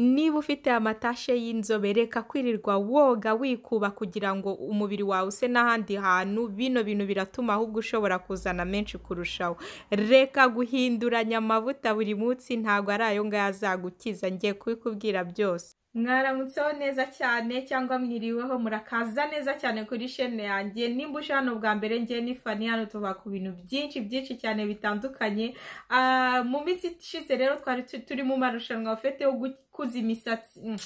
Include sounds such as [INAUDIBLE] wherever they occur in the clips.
niba ufite amatashe y'inzobe reka kwirirwa woga wikuba kugira ngo umubiri wawe use n'ahandi hantu bino bintu biratuma ahubwo ushobora kuzana menshi kurushaho reka guhinduranya amavuta buri munsi ntabwo ari ayo ngayo azagukiza ngiye kubikubwira byose mwaramutseho neza cyane cyangwa mwiriweho murakaza neza cyane kuri shene yanjye nimba uje hano bwa mbere ngiye n'ifani hano tuba ku bintu byinshi byinshi cyane bitandukanye ah, mu minsi ishize rero twari turi mu marushanwa ufite yo kuza imisatsi mm,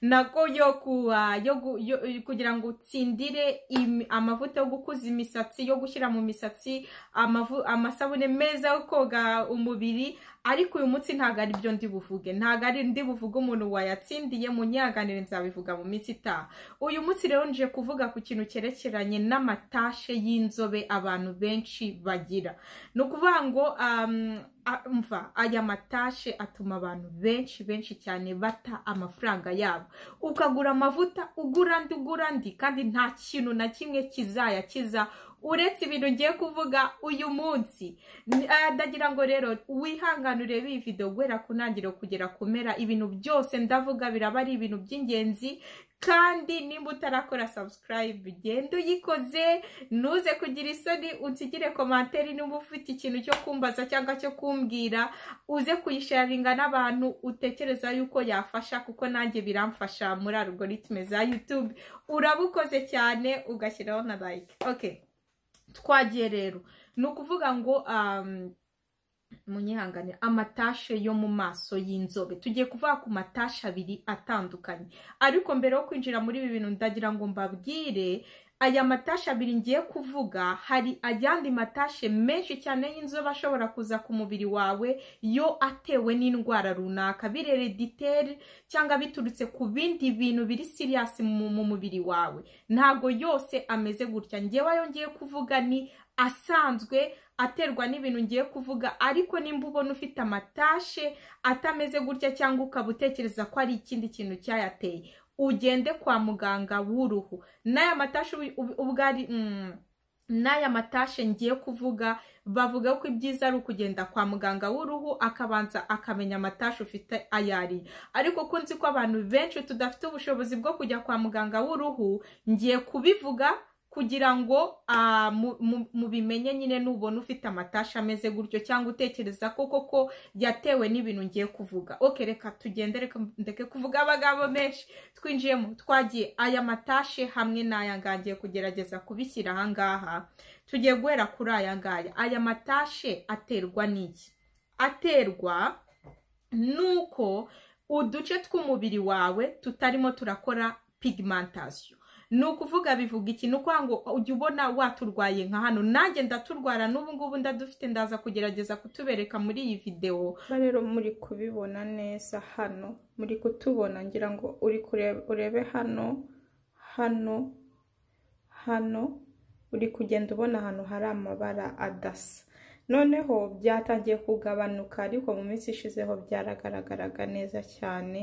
nako ah, yo kugira ngo utsindire amavuta yo gukuza imisatsi yo gushyira mu misatsi amasabune meza yo koga umubiri ariko uyu munsi ntabwo ari byo buvuge ntabwo ari buvuge umuntu wayatsindiye mu nyihaganire nzabivuga mu minsi itaha uyu munsi rero nje kuvuga ku kintu cyerekeranye n'amatashe y'inzobe abantu benshi bagira ni ukuvuga ngo umva aya matashe atuma abantu benshi benshi cyane bata amafaranga yabo ukagura amavuta ugura andi ugura andi kandi nta kintu na kimwe kizayakiza uretse ibintu ngiye kuvuga uyu munsi eh, ndagira ngo rero wihanganure bi video guhera ku ntangiriro kugera kumera ibintu byose ndavuga biraba ari ibintu by'ingenzi kandi nimba utarakora subscribe genda uyikoze ntuze kugira isoni unsigire komantere niba ufite ikintu cyo kumbaza cyangwa cyo kumbwira uze kuyisharinga n'abantu utekereza yuko yafasha kuko nanjye biramfasha muri algoritme za youtube urabukoze cyane ugashyiraho na like okay twagiye rero ni ukuvuga ngo um, munyihangane amatashe yo mu maso y'inzobe tugiye kuvuga ku matashe abiri atandukanye ariko mbere yo kwinjira muri ibi bintu ndagira ngo mbabwire aya matashi abiri ngiye kuvuga hari ayandi matashe menshi cyane y'inzobe ashobora kuza ku mubiri wawe yo atewe n'indwara runaka birerediteri cyangwa biturutse ku bindi bintu biri siriyasi mu mubiri wawe ntabwo yose ameze gutya ngewe ayo ngiye kuvuga ni asanzwe aterwa n'ibintu ngiye kuvuga ariko nimba ubona ufite amatashe atameze gutya cyangwa ukaba utekereza ko ari ikindi kintu cyayateye ugende kwa muganga w'uruhu n'aya matashe ubwo ari mm, n'aya matashe ngiye kuvuga bavuga ko ibyiza ari ukugenda kwa muganga w'uruhu akabanza akamenya amatashe ufite ayo ari ariko ko nzi ko abantu benshi tudafite ubushobozi bwo kujya kwa muganga w'uruhu ngiye kubivuga kugira ngo ah, mubimenye nyine nubona ufite amatashi ameze gutyo cyangwa utekereza ko koko yatewe n'ibintu ngiye kuvuga oke reka tugende reka ndeke kuvuga abagabo menshi twinjiyemo twagiye aya matashi hamwe n'aya ngaya kugerageza kubishyira aha ngaha tugiye guhera kuri aya ngaya aya matashi aterwa n'iki aterwa n'uko uduce tw'umubiri wawe tutarimo turakora pigmentation ni ukuvuga bivuga iki ni ukuvuga ngo ujye ubona waturwaye nka hano nanjye ndaturwara n'ubu ngubu ndadufite ndaza kugerageza kutubereka muri iyi videwo rero muri kubibona neza hano muri kutubona ngira ngo uri urebe hano hano hano uri kugenda ubona ahantu hari amabara adasa noneho byatangiye kugabanuka ariko mu minsi ishizeho byaragaragaraga neza cyane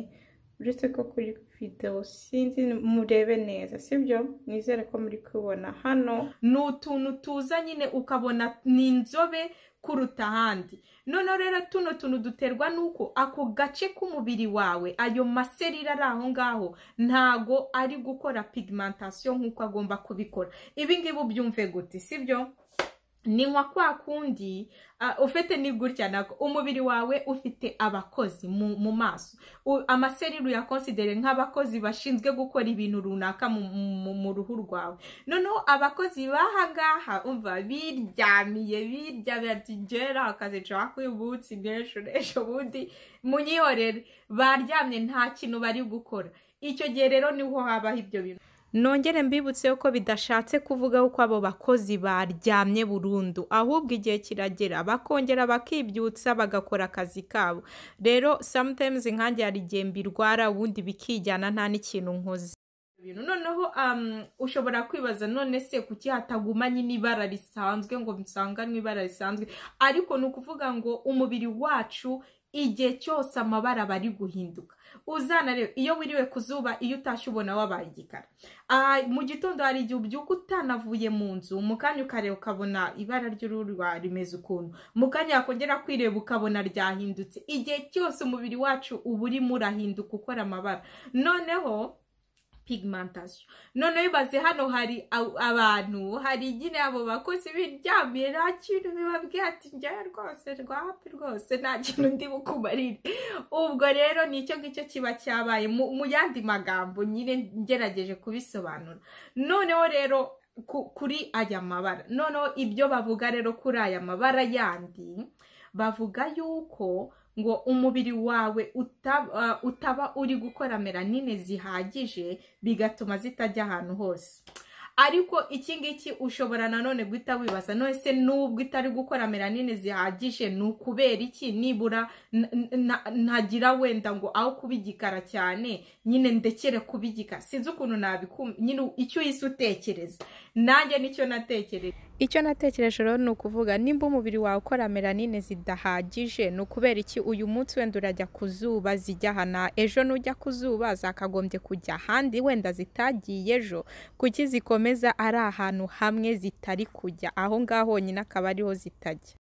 uretse ko kuri videwo sinzi murebe neza si sibyo nizere ko muri kubona hano ni utuntu tuza nyine ukabona ni inzobe kuruta ahandi noneho rero tuno tuntu duterwa n'uko ako gace k'umubiri wawe ayo maserire ari aho ngaho ntago ari gukora pigmentation nk'uko agomba kubikora ibi ngibi ubyumve gute sibyo ni nka kwa kundi ufite ni gutya nako umubiri wawe ufite abakozi mu maso ya konsidere nk'abakozi bashinzwe gukora ibintu runaka mu ruhu rwawe noneho abakozi bahangaha umva biryamiye biryamiye gera akazi nshaka uyu munsi n'ejo n'ejo bundi munyihorere baryamye nta kintu bari gukora icyo gihe rero niho habaho ibyo bintu nongere mbibutse ko bidashatse kuvuga uko abo bakozi baryamye burundu ahubwo igihe kiragera bakongera bakibyutsa bagakora akazi kabo rero sometimes nkanjye hari igihe mbirwara ubundi bikijyana nta n'ikintu nkoze noneho um, ushobora kwibaza none se kuki hatagumanye n'ibara risanzwe ngo nsanganywe n’ibara risanzwe ariko ni ukuvuga ngo umubiri wacu igihe cyose amabara aba ari guhinduka uzana rero iyo wiriwe ku zuba iyo utashye ubona wabaye igikara ah, mu gitondo hari igihe ubyuka utanavuye mu nzu mu kanya ukareba ukabona ibara ry'uruba rimeze ukuntu mu kanya yakongera kwireba ukabona ryahindutse igihe cyose umubiri wacu uba urimo urahinduka ukora amabara noneho pigmentation none bibaze hano hari abantu hari nyine abo bakozi biryamiye nta kintu bibabwiye ati njyewe rwose rwapi rwose nta kintu ndi bukumarire ubwo rero nicyo ngicyo kiba cyabaye mu yandi magambo nyine ngerageje kubisobanura noneho rero kuri aya mabara noneho ibyo bavuga rero kuri aya mabara yandi bavuga yuko ngo umubiri wawe uh, utaba uri gukora melanine zihagije bigatuma zitajya ahantu hose ariko iki ngiki ushobora nanone guhita wibaza none nubwo itari gukora melanine zihagije ni ukubera iki nibura ntagira wenda ngo aho kuba igikara cyane nyine ndekere kuba igikara sinzi ukuntu nabikunda nyine icyo uhise utekereza nanjye nicyo natekereje icyo natekereje rero ni ukuvuga nimba umubiri wawe ukora melanine zidahagije ni ukubera iki uyu munsi wenda urajya ku zuba zijya hana ejo nujya ku zuba zakagombye kujya ahandi wenda zitagiye ejo kuki zikomeza ari ahantu hamwe zitari kujya aho ngaho honyine akaba ariho zitajya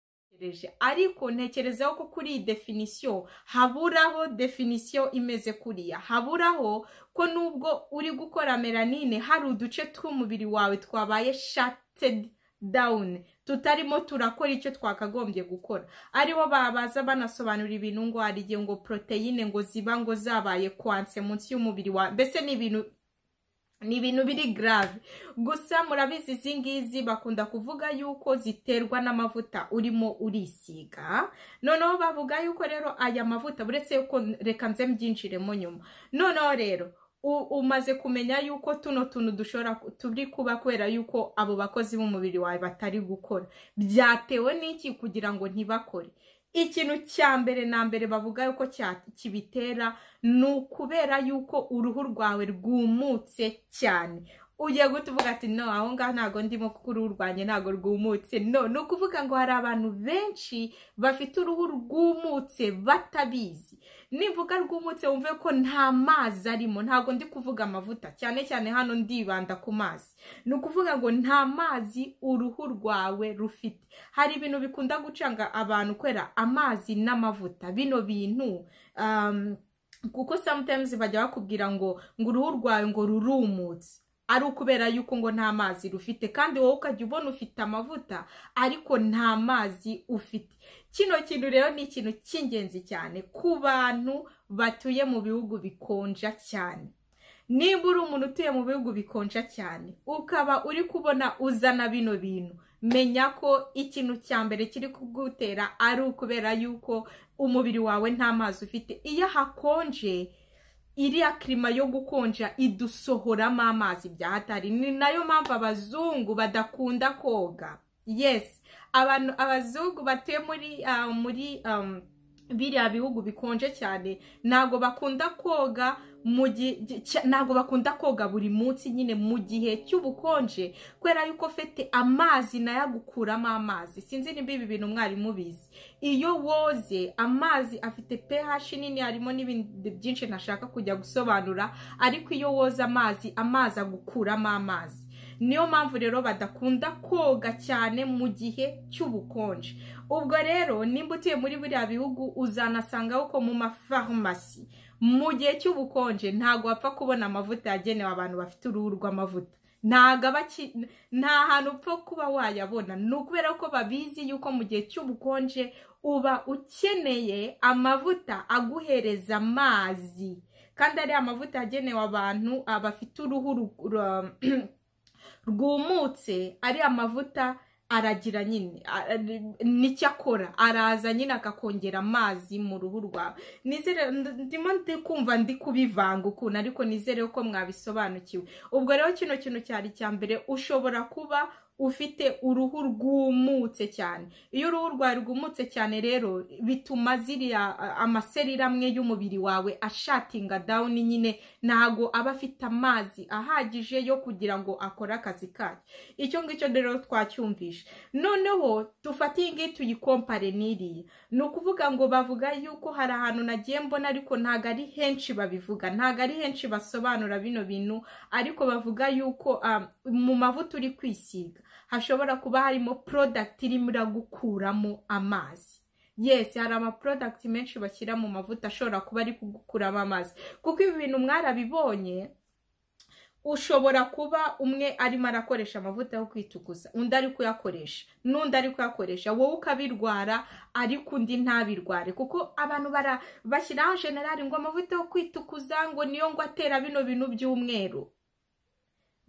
utegereje ariko ntekerezaho ko kuri iyi definisiyo haburaho definisiyo imeze kuriya haburaho ko nubwo uri gukora melanine hari uduce tw'umubiri wawe twabaye shatedi dawuni tutarimo turakora icyo twakagombye gukora aribo babaza banasobanura ibintu ngo hari igihe ngo poroteyine ngo ziba ngo zabaye kwanse munsi y'umubiri wawe mbese ni ibintu ni ibintu biri grave gusa murabizi izi ngizi bakunda kuvuga yuko ziterwa n'amavuta urimo urisiga noneho bavuga yuko rero aya mavuta uretse yuko reka nze mbyinjiremo nyuma noneho rero umaze kumenya yuko tuno tuntu dushobora turi kuba kubera yuko abo bakozi b'umubiri wawe batari gukora byatewe n'iki kugira ngo ntibakore ikintu cya mbere na mbere bavuga yuko kibitera ni ukubera yuko uruhu rwawe rwumutse cyane ugiye gutuvuga ati no aho ngaho ntabwo ndimo kuko uruhu rwanjye ntabwo rwumutse no ni ukuvuga ngo hari abantu benshi bafite uruhu rwumutse batabizi nivuga rwumutse wumve ko nta mazi arimo ntabwo ndi kuvuga amavuta cyane cyane hano ndibanda ku mazi ni ukuvuga ngo nta mazi uruhu rwawe rufite hari ibintu bikunda gucanga abantu kwera amazi n'amavuta bino bintu um, kuko sometimes bajya bakubwira ngo ngo uruhu rwawe ngo rurumutse ari ukubera yuko ngo nta mazi rufite kandi wowe ukajya ubona ufite amavuta ariko nta mazi ufite kino kintu rero ni ikintu cy'ingenzi cyane ku bantu batuye mu bihugu bikonja cyane niba uri umuntu utuye mu bihugu bikonja cyane ukaba uri kubona uzana bino bintu menya ko ikintu cya mbere kiri kugutera ari ukubera yuko umubiri wawe nta mazi ufite iyo hakonje iriya kirima yo gukonja idusohoramo amazi bya hatari ni nayo mpamvu abazungu badakunda koga yesi abantu abazungu batuye muri ah, muri um, biriya bihugu bikonje cyane ntabwo bakunda koga mu gihe ntabwo bakunda koga buri munsi nyine mu gihe cy'ubukonje kubera yuko ufite amazi nayo agukuramo amazi sinzi niba ibi bintu mwarimu bizi iyo woze amazi afite pH nini harimo n'ibindi byinshi ntashaka kujya gusobanura ariko iyo woze amazi amazi agukuramo amazi niyo mpamvu rero badakunda koga cyane mu gihe cy'ubukonje ubwo rero nimba utuye muri biriya bihugu uzanasangaho ko mu mafarumasi mu gihe cy'ubukonje ntabwo wapfa kubona amavuta yagenewe abantu bafite uruhu rw'amavuta nta hantu upfa kuba wayabona ni ukubera ko babizi yuko mu gihe cy'ubukonje uba ukeneye amavuta aguhereza amazi kandi ari amavuta yagenewe abantu bafite uruhu [CLEARS THROAT] rwumutse ari amavuta aragira nyine nicyo akora araza nyine akakongera amazi mu ruhu rwawe nizere ndimo kumva ndi kubivanga ukuntu ariko nizere ko mwabisobanukiwe ubwo rero kino kintu cyari icya mbere ushobora kuba ufite uruhu rwumutse cyane iyo uruhu rwawe rwumutse cyane rero bituma ziriya amaserire amwe y'umubiri wawe ashatinga dawuni nyine ntago aba afite amazi ahagije yo kugira ngo akore akazi kayo icyo ngicyo rero twacyumvishe noneho dufate iyi ngiyi tuyikompare n'iriya ni ukuvuga ngo bavuga yuko hari ahantu nagiye mbona ariko ntabwo ari henshi babivuga ntabwo ari henshi basobanura bino bintu ariko bavuga yuko ah, mu mavuta uri kwisiga hashobora kuba harimo porodagiti irimo iragukuramo amazi yesi hari amaporodagiti menshi bashyira mu mavuta ashobora kuba ari kugukuramo amazi kuko ibi bintu mwarabibonye ushobora kuba umwe arimo arakoresha amavuta yo kwitukuza undi ari kuyakoresha n'undi ari kuyakoresha wowe ukabirwara ariko undi ntabirware kuko abantu bashyiraho generali ngo amavuta yo kwitukuza ngo niyo ngo atera bino bintu by'umweru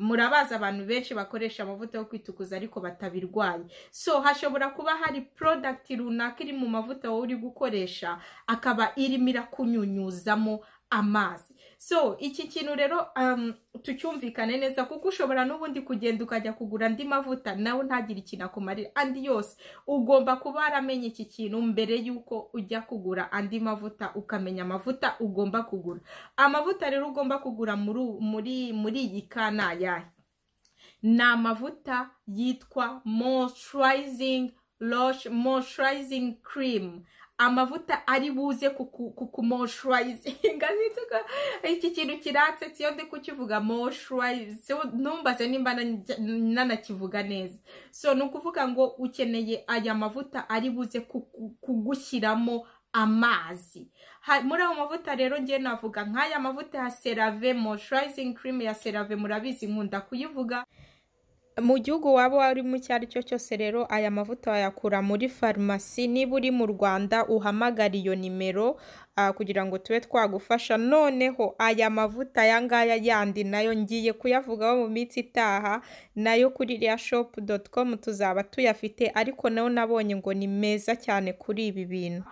Murabaza abantu benshi bakoresha amavuta yo kwitukuza ariko batabirwaye so hashobora kuba hari porodagiti runaka iri mu mavuta wowe uri gukoresha akaba irimo irakunyunyuzamo amazi so iki kintu rero um, tucyumvikane neza kuko ushobora n'ubundi kugenda ukajya kugura andi mavuta nawe ntagire ikintu akumarira andi yose ugomba kuba waramenye iki kintu mbere y'uko ujya kugura andi mavuta ukamenya amavuta ugomba kugura amavuta rero ugomba kugura muri muri iyi kanayahe ni amavuta yitwa moisturizingi roshi moisturizingi cream amavuta ari buze kukumoshurayizinga [LAUGHS] iki kintu kiratse siyo ndi kukivuga moshurayizi ntumbaze nimba nanakivuga neza so ni ukuvuga ngo ukeneye aya mavuta ari buze kugushyiramo amazi muri ayo mavuta rero ngiye navuga nk'aya mavuta ya serave moshurayizingi kirime ya serave murabizi nkunda kuyivuga mu gihugu waba warimo icyo ari cyo cyose rero aya mavuta wayakura muri farumasi niba uri mu rwanda uhamagara iyo nimero kugira ngo tube twagufasha noneho aya mavuta aya ngaya yandi nayo ngiye kuyavugaho mu minsi itaha nayo kuri shopu doti komu tuzaba tuyafite ariko nayo nabonye ngo ni meza cyane kuri ibi bintu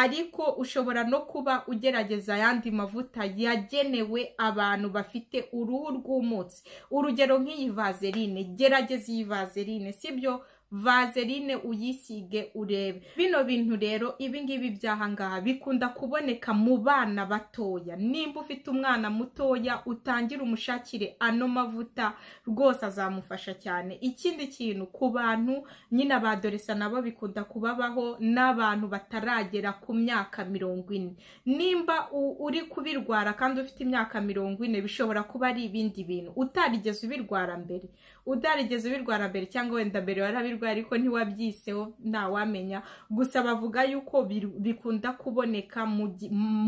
ariko ushobora no kuba ugerageza ayandi mavuta yagenewe abantu bafite uruhu rw'umutsi urugero nk'iyi vaseline gerageza iyi vaseline sibyo vazerine uyisige urebe bino bintu rero ibingibi byahangaha bikunda kuboneka mu bana batoya nimba ufite umwana mutoya utangira umushakire ano mavuta rwose azamufasha cyane ikindi kintu ku bantu nyine abadoresa nabo bikunda kubabaho n'abantu bataragera ku myaka mirongo ine nimba uri kubirwara kandi ufite imyaka mirongo ine bishobora kuba ari ibindi bintu utarigeze ubirwara mbere utarigeze ubirwara mbere cyangwa wenda mbere warabirwaye ariko ntiwabyiseho ntawamenya gusa bavuga yuko bikunda kuboneka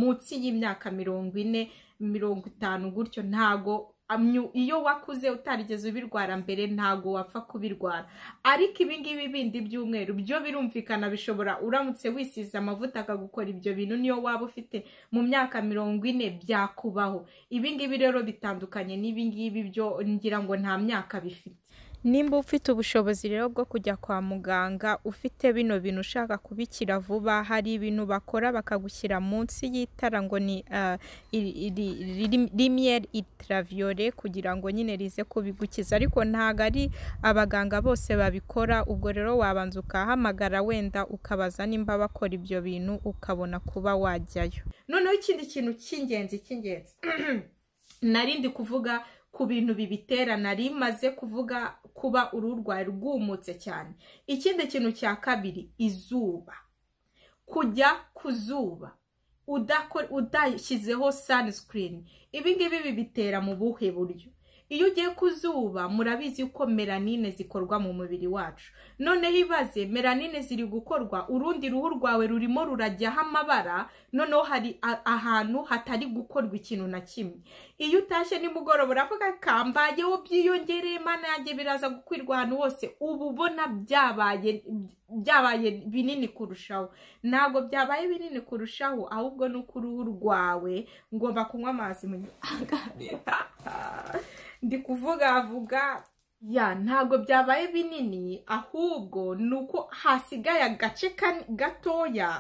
munsi y'imyaka mirongo ine mirongo itanu gutyo ntago iyo wakuze utarigeze ubirwara mbere ntago wapfa kubirwara ariko ibingibi bindi by'umweru byo birumvikana bishobora uramutse wisize amavuta akagukora ibyo bintu niyo waba ufite mu myaka mirongo ine byakubaho ibingibi rero bitandukanye n'ibingibi byo ngira ngo nta myaka bifite Nimba ufite ubushobozi rero bwo kujya kwa muganga ufite bino bintu ushaka kubikira vuba, hari ibintu bakora bakagushyira munsi y'itara ngo ni rimiyeri eh, itaraviyore kugira ngo nyine rize kubigukiza ariko ntabwo ari abaganga bose babikora, ubwo rero wabanza ukahamagara wenda ukabaza nimba bakora ibyo bintu ukabona kuba wajyayo. Noneho ikindi kintu cy'ingenzi cy'ingenzi [CLEARS THROAT] narindi kuvuga ku bintu bibitera nari maze kuvuga kuba ururwaye rwumutse cyane ikindi kintu cya kabiri izuba kujya ku zuba udashyizeho sanisikirini ibi ngibi bibitera mu buhe buryo iyo ugiye ku zuba murabizi uko melanine zikorwa mu mubiri wacu noneho ibaze melanine ziri gukorwa urundi ruhu rwawe rurimo rurajyaho amabara noneho hari ahantu hatari gukorwa ikintu na kimwe iyo utashye nimugoroba uravuga kambayeho byiyongereye mana yanjye biraza gukwirwa ahantu hose uba ubona byabaye byabaye binini kurushaho ntabwo byabaye binini kurushaho ahubwo ni uko uruhu rwawe ngomba kunywa amazi mu gihangara [LAUGHS] ndi kuvugavuga ya ntabwo byabaye binini ahubwo ni uko hasigaye agace gatoya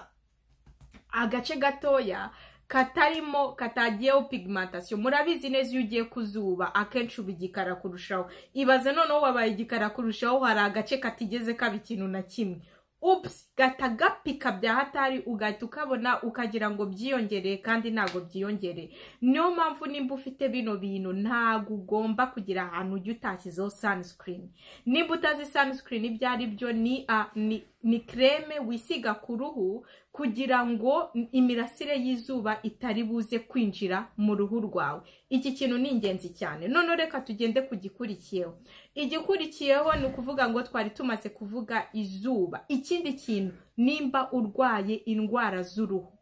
agace gatoya katarimo katagiyeho pigmentation murabizi neza iyo ugiye ku zuba akenshi uba igikara kurushaho ibaze noneho wabaye igikara kurushaho hari agace katigeze kaba ikintu na kimwe ups gahita gapika bya hatari ugahita ukabona ukagira ngo byiyongereye kandi ntabwo byiyongereye niyo mpamvu nimba ufite bino bintu ntabwo ugomba kugira ahantu ujya utashyizeho sanisikirini nimba utazi sanisikirini ibyo ari byo ni a ni ni kereme wisiga ku ruhu kugira ngo imirasire y'izuba itari buze kwinjira mu ruhu rwawe iki kintu ni ingenzi cyane none reka tugende ku gikurikiyeho igikurikiyeho ni ukuvuga ngo twari tumaze kuvuga izuba ikindi kintu nimba urwaye indwara z'uruhu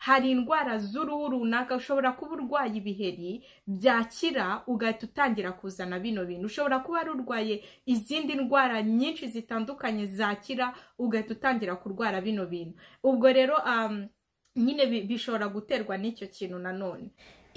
hari indwara z'uruhu runaka ushobora kuba urwaye ibiheri byakira ugahita utangira kuzana bino bintu ushobora kuba wari urwaye izindi ndwara nyinshi zitandukanye zakira ugahita utangira kurwara bino bintu ubwo rero nyine bishobora guterwa n'icyo kintu nanone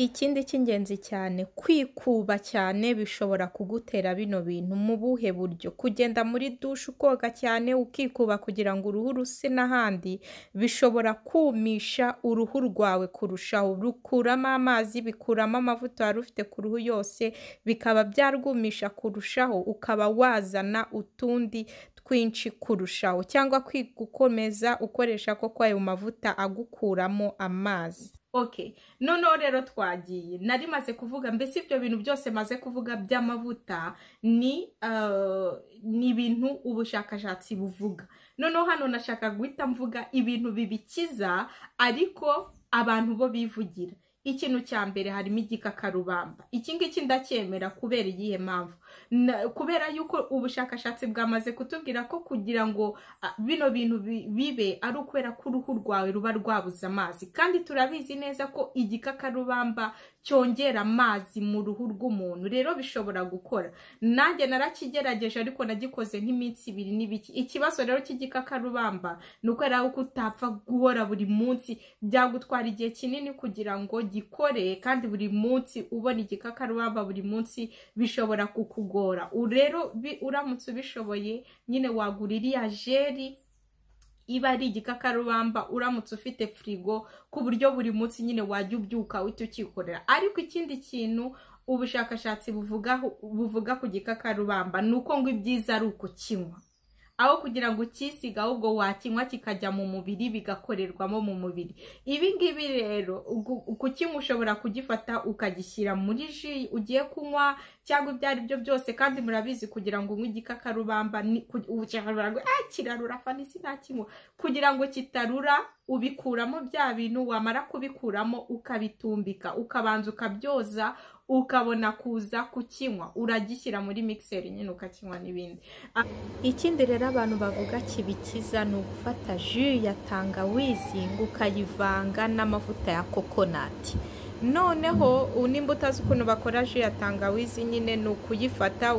Ikindi cy'ingenzi cyane kwikuba cyane bishobora kugutera bino bintu mu buhe buryo, kugenda muri dushe ukoga cyane ukikuba kugira ngo uruhu ruse n'ahandi, bishobora kumisha uruhu rwawe kurushaho, rukuramo amazi, bikuramo amavuta wari ufite ku ruhu yose, bikaba byarwumisha kurushaho ukaba wazana utundi twinshi kurushaho cyangwa gukomeza ukoresha koko ayo mavuta agukuramo amazi. okay noneho rero twagiye nari maze kuvuga mbese ibyo bintu byose maze kuvuga by'amavuta ni uh, ni ibintu ubushakashatsi buvuga noneho hano nashaka guhita mvuga ibintu bibikiza ariko abantu bo bivugira ikintu cya mbere harimo igikakarubamba iki ngiki ndacyemera kubera iyihe mpamvu kubera yuko ubushakashatsi bwamaze kutubwira ko kugira ngo bino bintu bibe ari ukwera ko uruhu rwawe ruba rwabuze amazi kandi turabizi neza ko igikakarubamba cyongera amazi mu ruhu rw'umuntu rero bishobora gukora nanjye narakigerageje ariko nagikoze nk'iminsi ibiri n'ibiki ikibazo rero cy'igikakarubamba ni uko ari uko utapfa guhora buri munsi byagutwara igihe kinini kugira ngo gikore kandi buri munsi ubona igikakarubamba buri munsi bishobora kukugora rero uramutse ubishoboye nyine wagura iriya jeri iba ari igikakarubamba uramutse ufite firigo ku buryo buri munsi nyine wajya ubyuka uhita ukikorera ariko ikindi kintu ubushakashatsi buvuga ku gikakarubamba ni uko ngo ibyiza ari ukukinywa aho kugira ngo ukisiga ahubwo wakinywa kikajya mu mubiri bigakorerwamo mu mubiri ibi ngibi rero kukinywa ushobora kugifata ukagishyira muri ji ugiye kunywa cyangwa ibyo ari byo byose kandi murabizi kugira ngo unywe igikakarubamba eh, kirarura fanisi ntakinywa kugira ngo kitarura ubikuramo bya bintu wamara kubikuramo ukabitumbika ukabanza ukabyoza ukabona kuza kukinywa uragishyira muri mixeri nyine ukakinywa n'ibindi ah, ikindi rero abantu bavuga kibikiza ni ugufata ju ya tangawizi ngo ukayivanga n'amavuta ya kokonati noneho n'imbuto z'ukuntu bakora Ju ya tangawizi nyine ni ukuyifata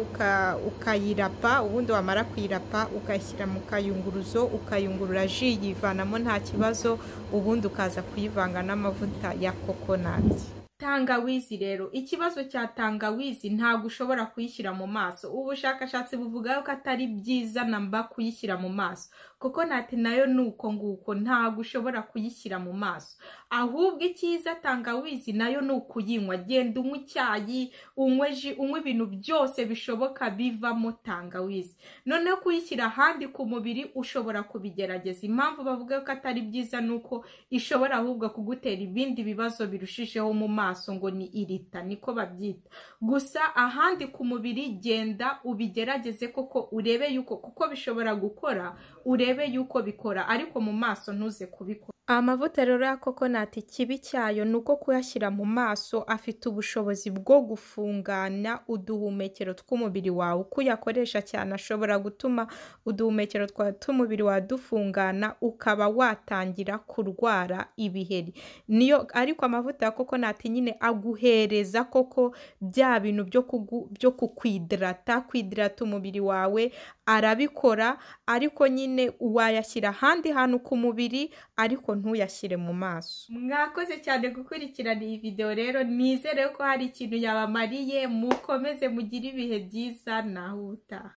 ukayirapa ubundi wamara kuyirapa ukayishyira mu kayunguruzo ukayungurura ju yivanamo nta kibazo ubundi ukaza kuyivanga n'amavuta ya kokonati tangawizi rero ikibazo cya tangawizi ntabwo ushobora kuyishyira mu maso ubushakashatsi buvuga ko atari byiza namba kuyishyira mu maso kokonati nayo ni uko nguko ntabwo ushobora kuyishyira mu maso ahubwo icyiza tangawizi nayo ni ukuyinywa genda unywa icyayi unywe ji unywa ibintu byose bishoboka bivamo tangawizi noneho kuyishyira ahandi ku mubiri ushobora kubigerageza impamvu bavuga ko atari byiza ni uko ishobora ahubwo kugutera ibindi bibazo birushijeho mu maso ngo ni irita niko babyita gusa ahandi ku mubiri genda ubigerageze koko urebe yuko kuko bishobora gukora urebe urebe yuko bikora ariko mu maso ntuze kubikora amavuta rero ya kokonati kibi cyayo ni uko kuyashyira mu maso afite ubushobozi bwo gufungana uduhumekero tw'umubiri wawe uko uyakoresha cyane ashobora gutuma uduhumekero twawe tw'umubiri wawe dufungana ukaba watangira kurwara ibiheri niyo ariko amavuta ya kokonati nyine aguhereza koko bya bintu byo kuku byo kwidrata umubiri wawe arabikora ariko nyine wayashyira ahandi hantu ku mubiri ariko ntuyashyire mu maso mwakoze cyane gukurikirana iyi videwo rero nizere ko hari ikintu yabamariye mukomeze mugire ibihe byiza naho utaha